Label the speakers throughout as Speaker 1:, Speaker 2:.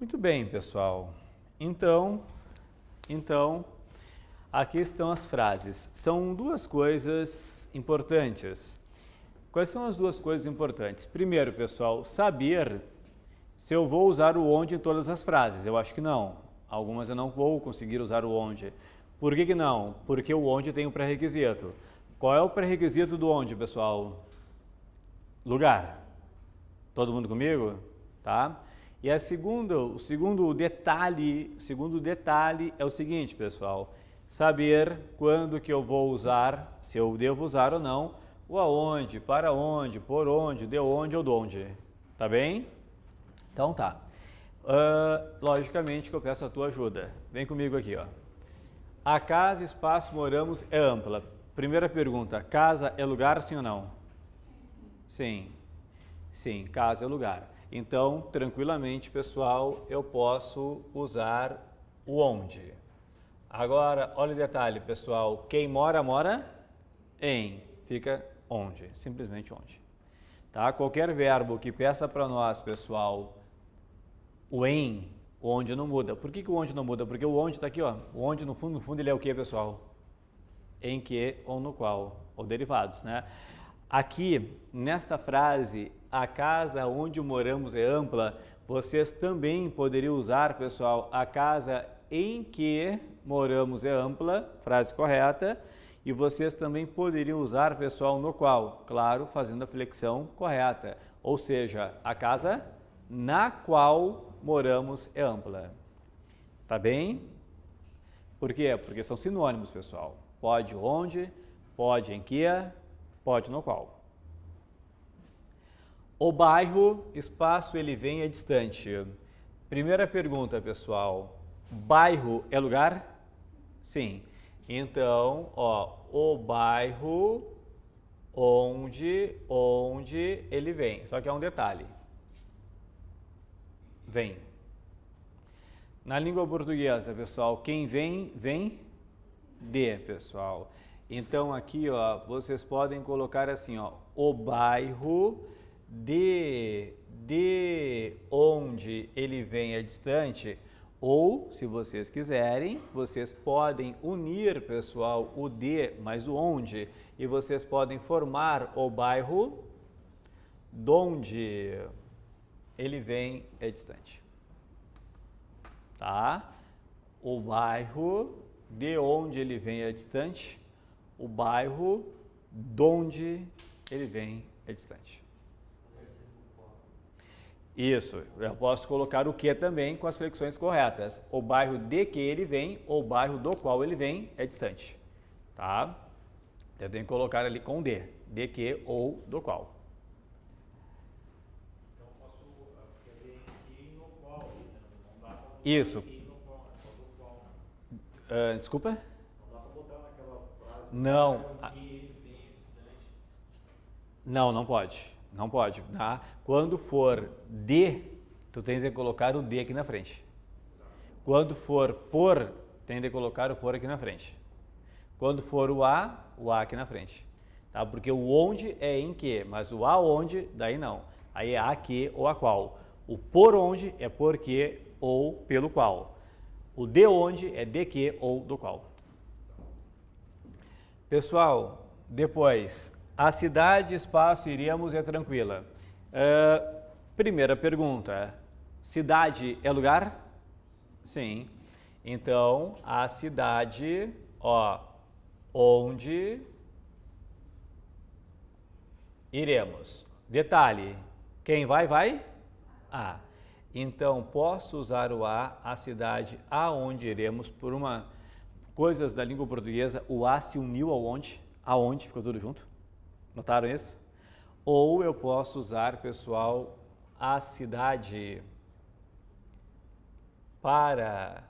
Speaker 1: Muito bem, pessoal. Então, então, aqui estão as frases. São duas coisas importantes. Quais são as duas coisas importantes? Primeiro, pessoal, saber se eu vou usar o onde em todas as frases. Eu acho que não. Algumas eu não vou conseguir usar o onde. Por que, que não? Porque o onde tem um pré-requisito. Qual é o pré-requisito do onde, pessoal? Lugar. Todo mundo comigo? Tá? E a segunda, o segundo detalhe, segundo detalhe é o seguinte, pessoal: saber quando que eu vou usar, se eu devo usar ou não, o aonde, para onde, por onde, de onde ou de onde. Tá bem? Então tá. Uh, logicamente que eu peço a tua ajuda. Vem comigo aqui, ó. A casa, espaço, moramos é ampla. Primeira pergunta: casa é lugar, sim ou não? Sim. Sim, casa é lugar. Então, tranquilamente, pessoal, eu posso usar o onde. Agora, olha o detalhe, pessoal. Quem mora, mora em. Fica onde, simplesmente onde. Tá? Qualquer verbo que peça para nós, pessoal, o em, o onde não muda. Por que, que o onde não muda? Porque o onde está aqui, ó. O onde, no fundo, no fundo, ele é o que, pessoal? Em que ou no qual, ou derivados, né? Aqui, nesta frase, a casa onde moramos é ampla, vocês também poderiam usar, pessoal, a casa em que moramos é ampla, frase correta, e vocês também poderiam usar, pessoal, no qual, claro, fazendo a flexão correta, ou seja, a casa na qual moramos é ampla. Tá bem? Por quê? Porque são sinônimos, pessoal. Pode onde, pode em que, pode no qual. O bairro, espaço, ele vem é distante. Primeira pergunta, pessoal. Bairro é lugar? Sim. Então, ó, o bairro onde, onde ele vem. Só que é um detalhe. Vem. Na língua portuguesa, pessoal, quem vem, vem de, pessoal. Então aqui, ó, vocês podem colocar assim, ó, o bairro de de onde ele vem é distante, ou, se vocês quiserem, vocês podem unir, pessoal, o de mais o onde, e vocês podem formar o bairro de onde ele vem é distante. Tá? O bairro de onde ele vem é distante o bairro de onde ele vem é distante. Isso, eu posso colocar o que também com as flexões corretas. O bairro de que ele vem ou o bairro do qual ele vem é distante. Tá? Então eu tenho que colocar ali com de, de que ou do qual. Então eu posso que qual, Isso. Uh, desculpa? Não. Não, não pode. Não pode. Tá? Quando for de, tu tens de colocar o de aqui na frente. Quando for por, tem de colocar o por aqui na frente. Quando for o a, o a aqui na frente. Tá? Porque o onde é em que, mas o aonde, daí não. Aí é a que ou a qual. O por onde é porque ou pelo qual. O de onde é de que ou do qual. Pessoal, depois, a cidade, espaço, iríamos é tranquila. Uh, primeira pergunta, cidade é lugar? Sim. Então, a cidade, ó, onde iremos. Detalhe, quem vai, vai? A. Então, posso usar o A, a cidade aonde iremos, por uma Coisas da língua portuguesa, o A se uniu ao onde, aonde, ficou tudo junto. Notaram isso? Ou eu posso usar, pessoal, a cidade para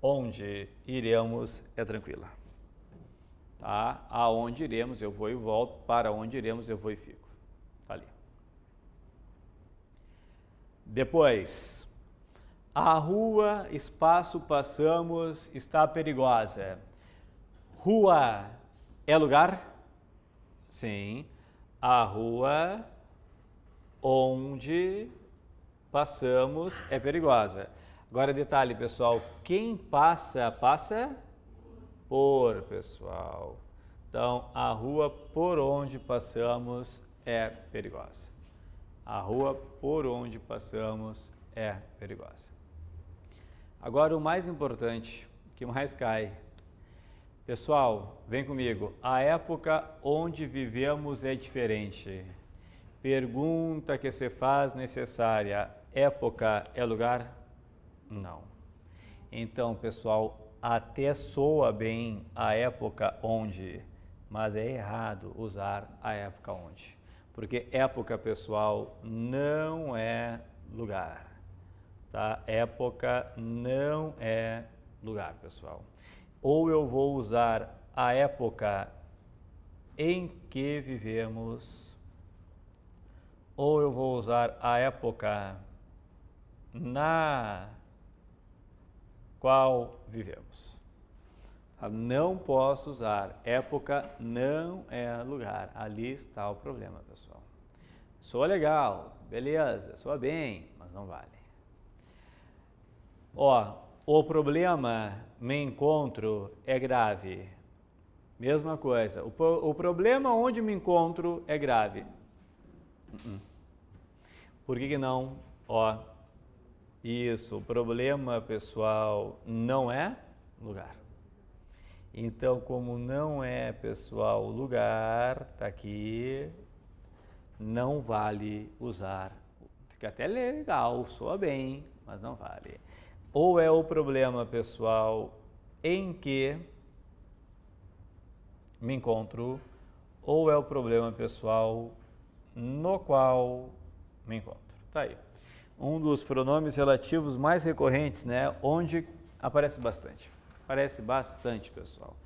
Speaker 1: onde iremos é tranquila. Tá? Aonde iremos, eu vou e volto. Para onde iremos, eu vou e fico. Tá ali. Depois, a rua, espaço passamos, está perigosa. Rua é lugar? Sim. A rua onde passamos é perigosa. Agora detalhe, pessoal, quem passa, passa por, pessoal. Então, a rua por onde passamos é perigosa. A rua por onde passamos é perigosa. Agora o mais importante, que mais cai. Pessoal, vem comigo. A época onde vivemos é diferente. Pergunta que se faz necessária: época é lugar? Não. Então, pessoal, até soa bem a época onde, mas é errado usar a época onde, porque época, pessoal, não é lugar. Tá? Época não é lugar, pessoal. Ou eu vou usar a época em que vivemos, ou eu vou usar a época na qual vivemos. Tá? Não posso usar. Época não é lugar. Ali está o problema, pessoal. Soa legal, beleza, soa bem, mas não vale. Ó, o problema me encontro é grave. Mesma coisa. O, o problema onde me encontro é grave. Uh -uh. Por que, que não? Ó, isso, o problema pessoal não é lugar. Então, como não é pessoal lugar, tá aqui, não vale usar. Fica até legal, soa bem, mas não vale. Ou é o problema pessoal em que me encontro, ou é o problema pessoal no qual me encontro. Tá aí. Um dos pronomes relativos mais recorrentes, né? Onde aparece bastante. Aparece bastante, pessoal.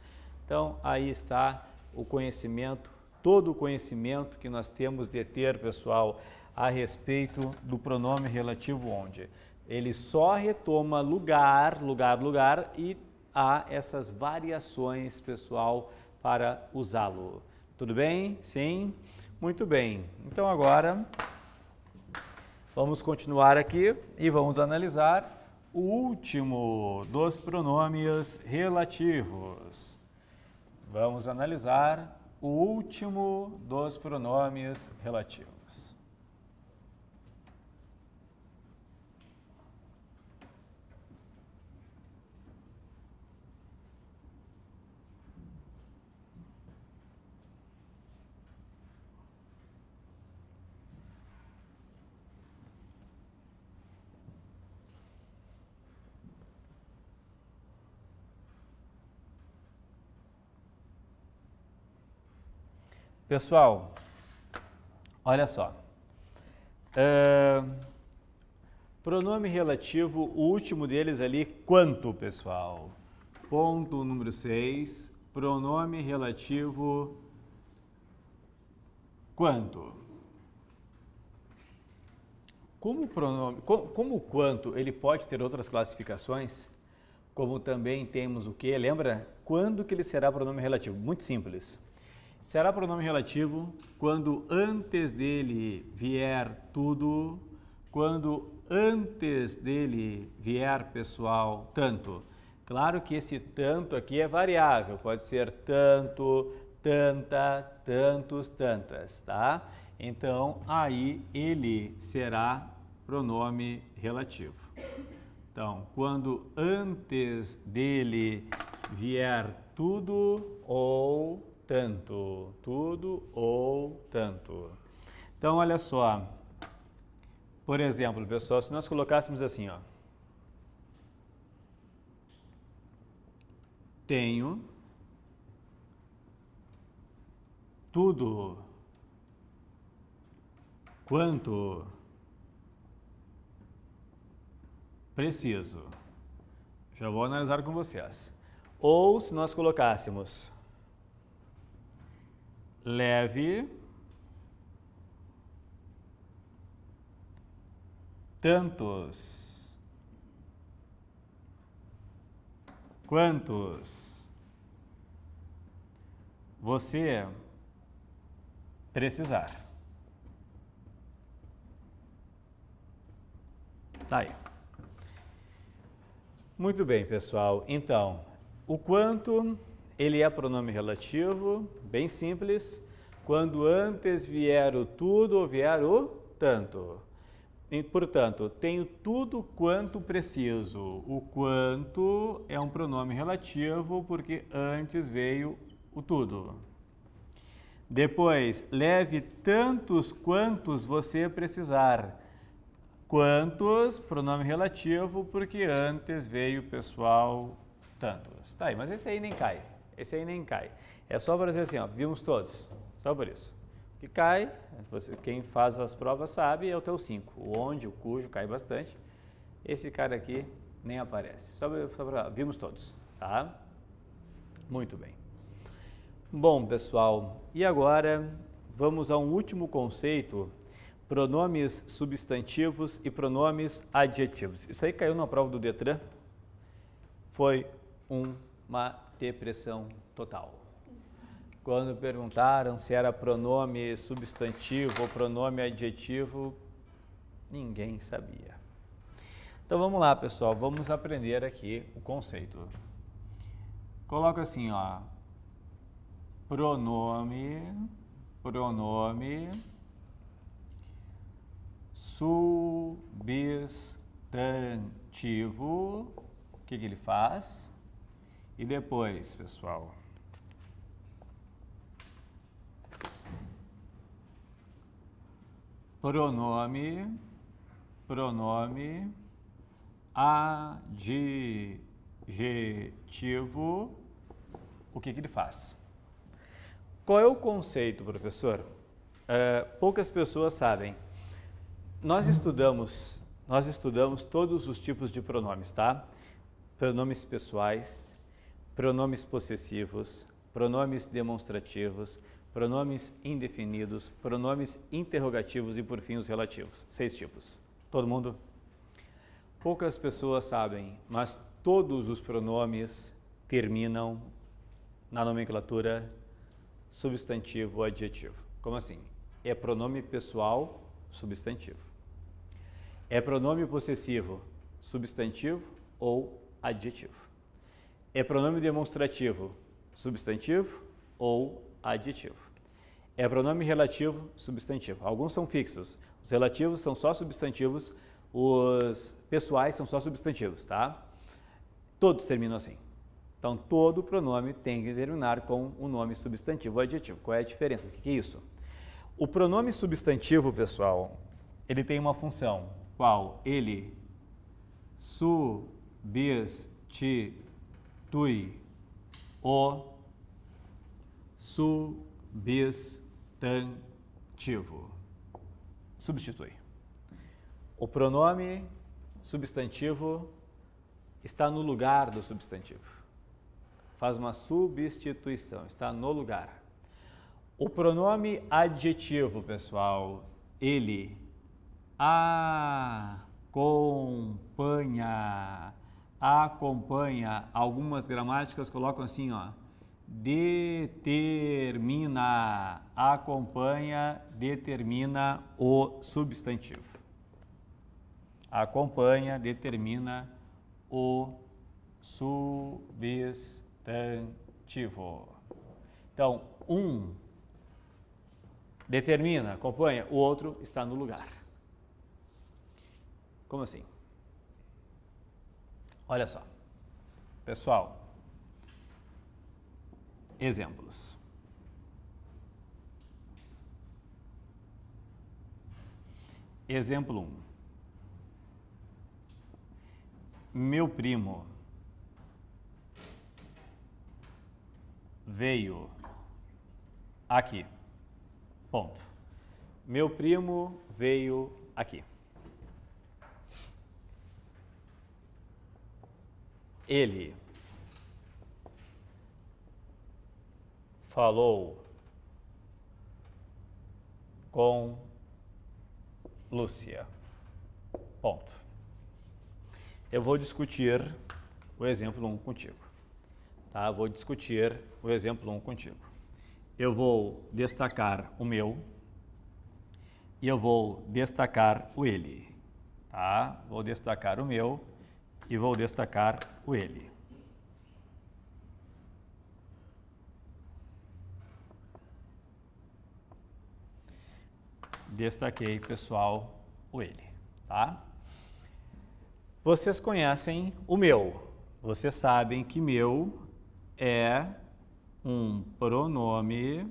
Speaker 1: Então, aí está o conhecimento, todo o conhecimento que nós temos de ter, pessoal, a respeito do pronome relativo onde. Ele só retoma lugar, lugar, lugar e há essas variações, pessoal, para usá-lo. Tudo bem? Sim? Muito bem. Então agora vamos continuar aqui e vamos analisar o último dos pronomes relativos. Vamos analisar o último dos pronomes relativos. Pessoal, olha só. Uh, pronome relativo, o último deles ali, quanto, pessoal? Ponto número 6, pronome relativo quanto. Como o pronome, como, como o quanto, ele pode ter outras classificações, como também temos o que, lembra? Quando que ele será pronome relativo? Muito simples. Será pronome relativo quando antes dele vier tudo, quando antes dele vier pessoal tanto. Claro que esse tanto aqui é variável, pode ser tanto, tanta, tantos, tantas, tá? Então, aí ele será pronome relativo. Então, quando antes dele vier tudo ou tanto, tudo ou tanto. Então, olha só. Por exemplo, pessoal, se nós colocássemos assim, ó. Tenho tudo quanto preciso. Já vou analisar com vocês. Ou se nós colocássemos leve tantos quantos você precisar. Tá aí. Muito bem, pessoal. Então, o quanto ele é pronome relativo, bem simples, quando antes vier o tudo ou vier o tanto. E, portanto, tenho tudo quanto preciso. O quanto é um pronome relativo porque antes veio o tudo. Depois, leve tantos quantos você precisar. Quantos, pronome relativo, porque antes veio o pessoal tantos. Tá aí, mas esse aí nem cai. Esse aí nem cai. É só para dizer assim, ó, vimos todos. Só por isso. O que cai, você, quem faz as provas sabe, é o teu 5. O onde, o cujo, cai bastante. Esse cara aqui nem aparece. Só para, vimos todos, tá? Muito bem. Bom, pessoal, e agora vamos a um último conceito, pronomes substantivos e pronomes adjetivos. Isso aí caiu na prova do Detran. Foi uma depressão total. Quando perguntaram se era pronome substantivo ou pronome adjetivo, ninguém sabia. Então vamos lá, pessoal, vamos aprender aqui o conceito. Coloca assim, ó, pronome, pronome substantivo. O que, que ele faz? E depois, pessoal, pronome, pronome adjetivo, o que, que ele faz? Qual é o conceito, professor? É, poucas pessoas sabem. Nós estudamos, nós estudamos todos os tipos de pronomes, tá? Pronomes pessoais, pronomes possessivos, pronomes demonstrativos, pronomes indefinidos, pronomes interrogativos e, por fim, os relativos. Seis tipos. Todo mundo? Poucas pessoas sabem, mas todos os pronomes terminam na nomenclatura substantivo adjetivo. Como assim? É pronome pessoal, substantivo. É pronome possessivo, substantivo ou adjetivo. É pronome demonstrativo substantivo ou aditivo. É pronome relativo substantivo. Alguns são fixos. Os relativos são só substantivos, os pessoais são só substantivos, tá? Todos terminam assim. Então, todo pronome tem que terminar com o um nome substantivo ou adjetivo. Qual é a diferença? O que é isso? O pronome substantivo, pessoal, ele tem uma função. Qual? Ele substitui tui, o substantivo. Substitui. O pronome substantivo está no lugar do substantivo. Faz uma substituição, está no lugar. O pronome adjetivo, pessoal, ele acompanha acompanha. Algumas gramáticas colocam assim, ó. Determina, acompanha, determina o substantivo. Acompanha, determina o substantivo. Então, um determina, acompanha, o outro está no lugar. Como assim? Olha só. Pessoal, exemplos. Exemplo 1. Um. Meu primo veio aqui. Ponto. Meu primo veio aqui. Ele falou com Lúcia. Ponto. Eu vou discutir o exemplo 1 um contigo. Tá? Vou discutir o exemplo 1 um contigo. Eu vou destacar o meu e eu vou destacar o ele. Tá? Vou destacar o meu e vou destacar o ele. Destaquei, pessoal, o ele, tá? Vocês conhecem o meu. Vocês sabem que meu é um pronome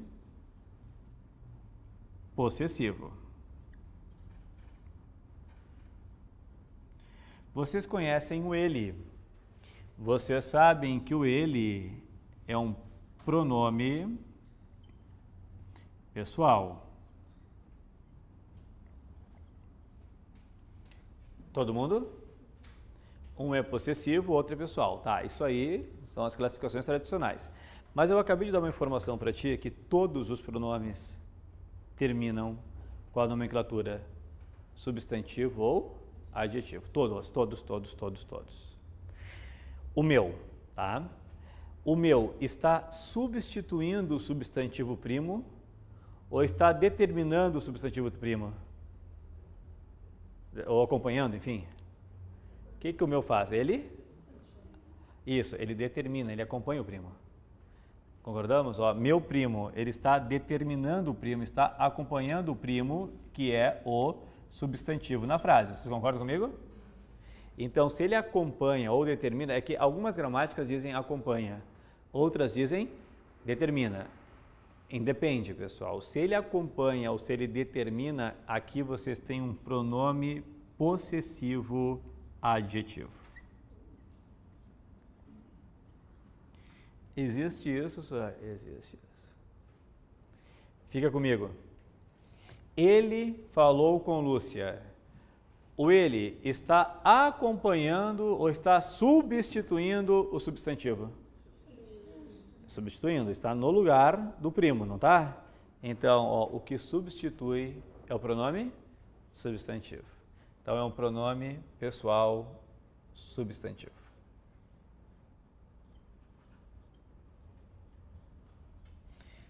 Speaker 1: possessivo. Vocês conhecem o ele. Vocês sabem que o ele é um pronome pessoal. Todo mundo? Um é possessivo, outro é pessoal. Tá, isso aí são as classificações tradicionais. Mas eu acabei de dar uma informação para ti que todos os pronomes terminam com a nomenclatura substantivo ou adjetivo. Todos, todos, todos, todos, todos. O meu, tá? O meu está substituindo o substantivo primo ou está determinando o substantivo primo? Ou acompanhando, enfim. O que, que o meu faz? Ele? Isso, ele determina, ele acompanha o primo. Concordamos? Ó, meu primo, ele está determinando o primo, está acompanhando o primo, que é o substantivo na frase. Vocês concordam comigo? Então, se ele acompanha ou determina, é que algumas gramáticas dizem acompanha, outras dizem determina. Independe, pessoal. Se ele acompanha ou se ele determina, aqui vocês têm um pronome possessivo adjetivo. Existe isso, Existe isso. Fica comigo. Ele falou com Lúcia. O ele está acompanhando ou está substituindo o substantivo? Substituindo, está no lugar do primo, não está? Então, ó, o que substitui é o pronome substantivo. Então, é um pronome pessoal substantivo.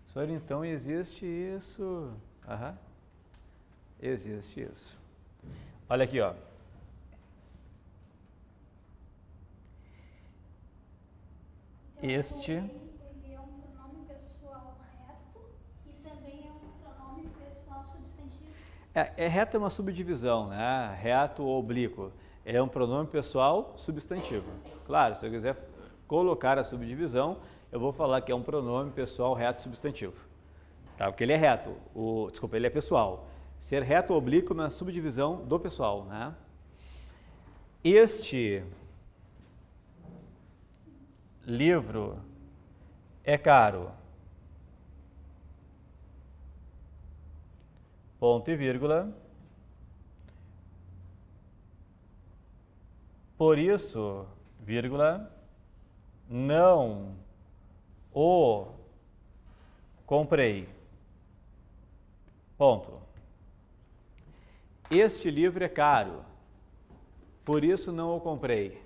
Speaker 1: Senhor, então existe isso. Aham. Uhum. Existe isso. Olha aqui, ó. Este. Então, ele é um pronome pessoal reto e também é um pronome pessoal substantivo. É, é reto é uma subdivisão, né? Reto ou oblíquo. É um pronome pessoal substantivo. Claro, se eu quiser colocar a subdivisão, eu vou falar que é um pronome pessoal reto substantivo. Tá? Porque ele é reto. O, desculpa, ele é pessoal ser reto ou oblíquo na subdivisão do pessoal. Né? Este livro é caro. Ponto e vírgula. Por isso, vírgula, não o comprei. Ponto. Este livro é caro, por isso não o comprei.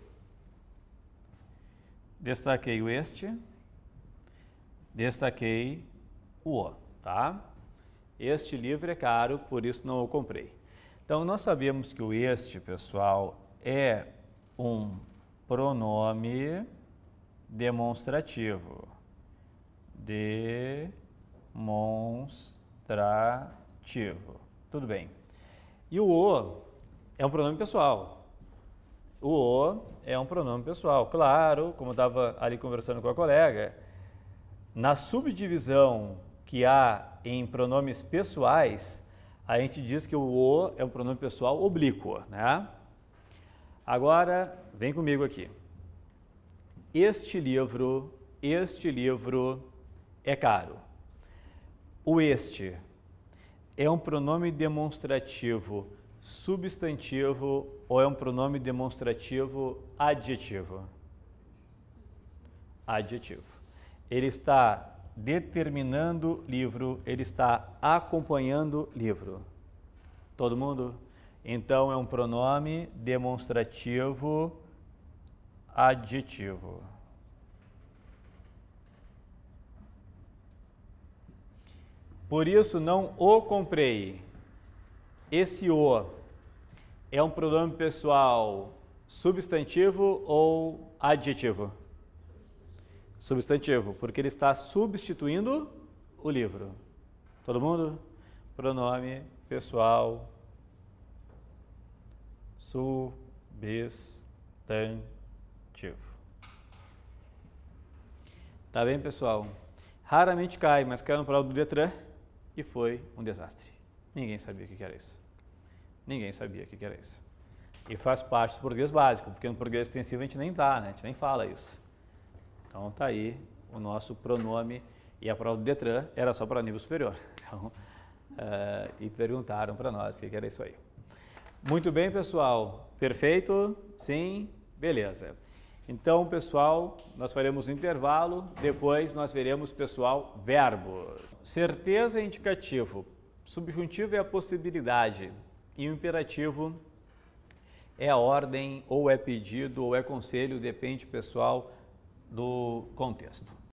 Speaker 1: Destaquei o este, destaquei o o, tá? Este livro é caro, por isso não o comprei. Então, nós sabemos que o este, pessoal, é um pronome demonstrativo. Demonstrativo. Tudo bem. E o o é um pronome pessoal. O o é um pronome pessoal. Claro, como eu estava ali conversando com a colega, na subdivisão que há em pronomes pessoais, a gente diz que o o é um pronome pessoal oblíquo, né? Agora, vem comigo aqui. Este livro, este livro é caro. O este é um pronome demonstrativo substantivo ou é um pronome demonstrativo adjetivo? Adjetivo. Ele está determinando livro, ele está acompanhando livro. Todo mundo? Então é um pronome demonstrativo adjetivo. Por isso não o comprei. Esse o é um pronome pessoal substantivo ou adjetivo? Substantivo, porque ele está substituindo o livro. Todo mundo? Pronome pessoal substantivo. Tá bem, pessoal? Raramente cai, mas cai no prova do Detran e foi um desastre. Ninguém sabia o que era isso. Ninguém sabia o que era isso. E faz parte do português básico, porque no português extensivo a gente nem dá, né? a gente nem fala isso. Então tá aí o nosso pronome e a prova do Detran era só para nível superior. Então, uh, e perguntaram para nós o que era isso aí. Muito bem, pessoal. Perfeito? Sim? Beleza. Então, pessoal, nós faremos um intervalo, depois nós veremos, pessoal, verbos. Certeza é indicativo, subjuntivo é a possibilidade e o imperativo é a ordem ou é pedido ou é conselho, depende, pessoal, do contexto.